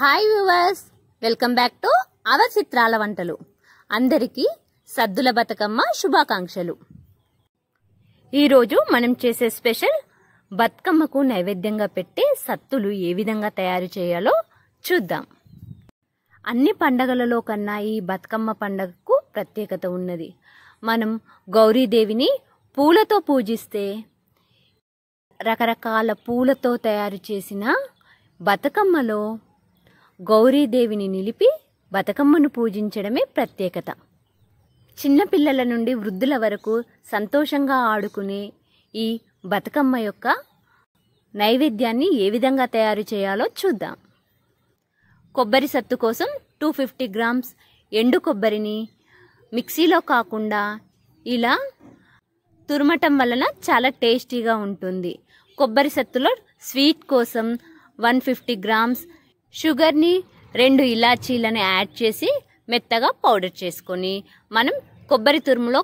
hi viewers welcome back to our చిత్రాల వంటలు అందరికీ సద్దుల బతుకమ్మ శుభాకాంక్షలు ఈరోజు మనం చేసే స్పెషల్ బతుకమ్మకు నైవేద్యంగా పెట్టే సత్తులు ఏ విధంగా తయారు చేయాలో చూద్దాం అన్ని పండగలలో కన్నా ఈ బతుకమ్మ పండగకు ప్రత్యేకత ఉన్నది మనం గౌరీదేవిని పూలతో పూజిస్తే రకరకాల పూలతో తయారు చేసిన బతుకమ్మలో గౌరీదేవిని నిలిపి బతుకమ్మను పూజించడమే ప్రత్యేకత చిన్నపిల్లల నుండి వృద్ధుల వరకు సంతోషంగా ఆడుకునే ఈ బతుకమ్మ యొక్క నైవేద్యాన్ని ఏ విధంగా తయారు చేయాలో చూద్దాం కొబ్బరి సత్తు కోసం టూ ఫిఫ్టీ గ్రామ్స్ ఎండు కొబ్బరిని మిక్సీలో కాకుండా ఇలా తురమటం వలన చాలా టేస్టీగా ఉంటుంది కొబ్బరి సత్తులో స్వీట్ కోసం వన్ ఫిఫ్టీ గ్రామ్స్ షుగర్ని రెండు ఇలాచీలను యాడ్ చేసి మెత్తగా పౌడర్ చేసుకొని మనం కొబ్బరి తురుములో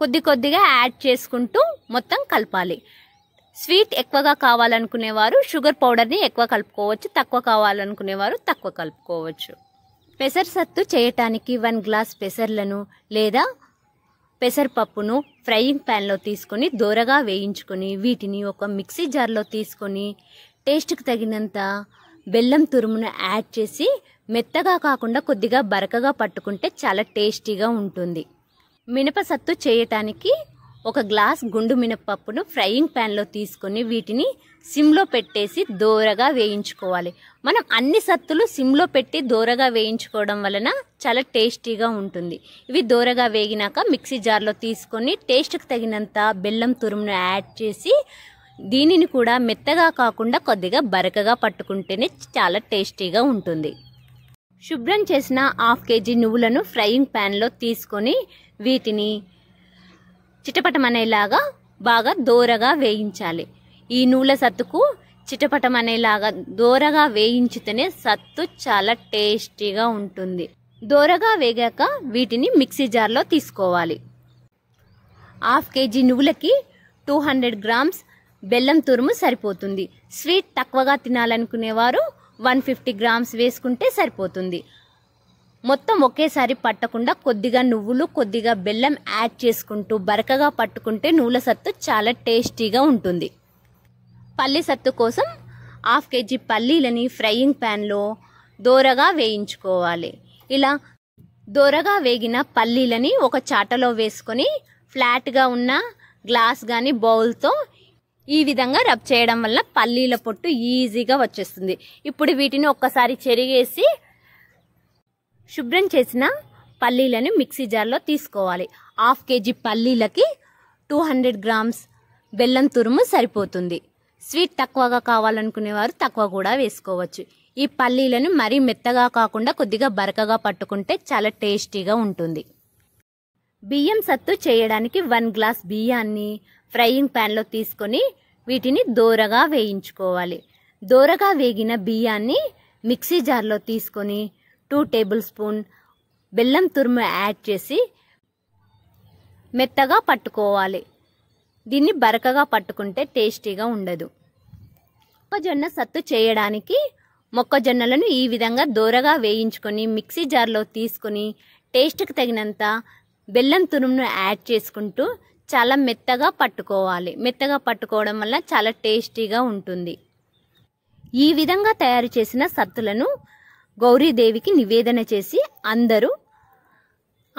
కొద్ది కొద్దిగా యాడ్ చేసుకుంటూ మొత్తం కలపాలి స్వీట్ ఎక్కువగా కావాలనుకునేవారు షుగర్ పౌడర్ని ఎక్కువ కలుపుకోవచ్చు తక్కువ కావాలనుకునేవారు తక్కువ కలుపుకోవచ్చు పెసర్ సత్తు చేయటానికి వన్ గ్లాస్ పెసర్లను లేదా పెసరపప్పును ఫ్రైయింగ్ ప్యాన్లో తీసుకొని దోరగా వేయించుకొని వీటిని ఒక మిక్సీ జార్లో తీసుకొని టేస్ట్కి తగినంత బెల్లం తురుమును యాడ్ చేసి మెత్తగా కాకుండా కొద్దిగా బరకగా పట్టుకుంటే చాలా టేస్టీగా ఉంటుంది మినపసత్తు చేయటానికి ఒక గ్లాస్ గుండు మినపప్పును ఫ్రైయింగ్ ప్యాన్లో తీసుకొని వీటిని సిమ్లో పెట్టేసి దోరగా వేయించుకోవాలి మనం అన్ని సత్తులు సిమ్లో పెట్టి దోరగా వేయించుకోవడం వలన చాలా టేస్టీగా ఉంటుంది ఇవి దోరగా వేగినాక మిక్సీ జార్లో తీసుకొని టేస్ట్కి తగినంత బెల్లం తురుమును యాడ్ చేసి దీనిని కూడా మెత్తగా కాకుండా కొద్దిగా బరకగా పట్టుకుంటేనే చాలా టేస్టీగా ఉంటుంది శుభ్రం చేసిన హాఫ్ కేజీ నువ్వులను ఫ్రైయింగ్ ప్యాన్లో తీసుకొని వీటిని చిటపటమనేలాగా బాగా దోరగా వేయించాలి ఈ నువ్వుల సత్తుకు చిటపటమనేలాగా దోరగా వేయించితేనే సత్తు చాలా టేస్టీగా ఉంటుంది దోరగా వేగాక వీటిని మిక్సీ జార్లో తీసుకోవాలి హాఫ్ కేజీ నువ్వులకి టూ హండ్రెడ్ గ్రామ్స్ బెల్లం తురుము సరిపోతుంది స్వీట్ తక్కువగా తినాలనుకునేవారు వన్ ఫిఫ్టీ గ్రామ్స్ వేసుకుంటే సరిపోతుంది మొత్తం ఒకేసారి పట్టకుండా కొద్దిగా నువ్వులు కొద్దిగా బెల్లం యాడ్ చేసుకుంటూ బరకగా పట్టుకుంటే నువ్వుల సత్తు చాలా టేస్టీగా ఉంటుంది పల్లి సత్తు కోసం హాఫ్ కేజీ పల్లీలని ఫ్రైయింగ్ ప్యాన్లో దోరగా వేయించుకోవాలి ఇలా దోరగా వేగిన పల్లీలని ఒక చాటలో వేసుకొని ఫ్లాట్గా ఉన్న గ్లాస్ కానీ బౌల్తో ఈ విధంగా రబ్ చేయడం వల్ల పల్లీల పొట్టు ఈజీగా వచ్చేస్తుంది ఇప్పుడు వీటిని ఒక్కసారి చెరిగేసి శుభ్రం చేసిన పల్లీలను మిక్సీ జార్లో తీసుకోవాలి హాఫ్ కేజీ పల్లీలకి టూ హండ్రెడ్ గ్రామ్స్ బెల్లం తురుము సరిపోతుంది స్వీట్ తక్కువగా కావాలనుకునేవారు తక్కువ కూడా వేసుకోవచ్చు ఈ పల్లీలను మరీ మెత్తగా కాకుండా కొద్దిగా బరకగా పట్టుకుంటే చాలా టేస్టీగా ఉంటుంది బియ్యం సత్తు చేయడానికి వన్ గ్లాస్ బియ్యాన్ని ఫ్రైయింగ్ ప్యాన్లో తీసుకొని వీటిని దోరగా వేయించుకోవాలి దోరగా వేగిన బియ్యాన్ని మిక్సీ జార్లో తీసుకొని టూ టేబుల్ స్పూన్ బెల్లం తురుము యాడ్ చేసి మెత్తగా పట్టుకోవాలి దీన్ని బరకగా పట్టుకుంటే టేస్టీగా ఉండదు మొక్కజొన్న సత్తు చేయడానికి మొక్కజొన్నలను ఈ విధంగా దోరగా వేయించుకొని మిక్సీ జార్లో తీసుకొని టేస్ట్కి తగినంత బెల్లం తురుమును యాడ్ చేసుకుంటూ చాలా మెత్తగా పట్టుకోవాలి మెత్తగా పట్టుకోవడం వల్ల చాలా టేస్టీగా ఉంటుంది ఈ విధంగా తయారు చేసిన సత్తులను గౌరీదేవికి నివేదన చేసి అందరూ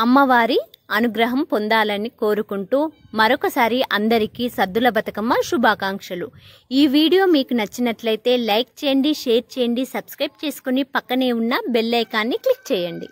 అమ్మవారి అనుగ్రహం పొందాలని కోరుకుంటూ మరొకసారి అందరికీ సద్దుల బతుకమ్మ శుభాకాంక్షలు ఈ వీడియో మీకు నచ్చినట్లయితే లైక్ చేయండి షేర్ చేయండి సబ్స్క్రైబ్ చేసుకుని పక్కనే ఉన్న బెల్ ఐకాన్ని క్లిక్ చేయండి